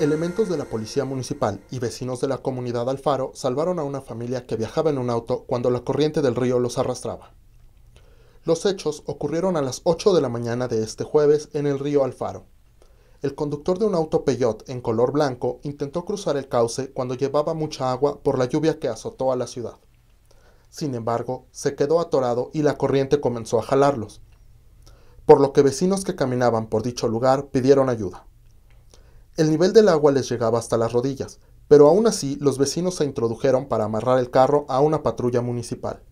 Elementos de la policía municipal y vecinos de la comunidad Alfaro salvaron a una familia que viajaba en un auto cuando la corriente del río los arrastraba. Los hechos ocurrieron a las 8 de la mañana de este jueves en el río Alfaro. El conductor de un auto Peyot en color blanco intentó cruzar el cauce cuando llevaba mucha agua por la lluvia que azotó a la ciudad. Sin embargo, se quedó atorado y la corriente comenzó a jalarlos, por lo que vecinos que caminaban por dicho lugar pidieron ayuda. El nivel del agua les llegaba hasta las rodillas, pero aún así los vecinos se introdujeron para amarrar el carro a una patrulla municipal.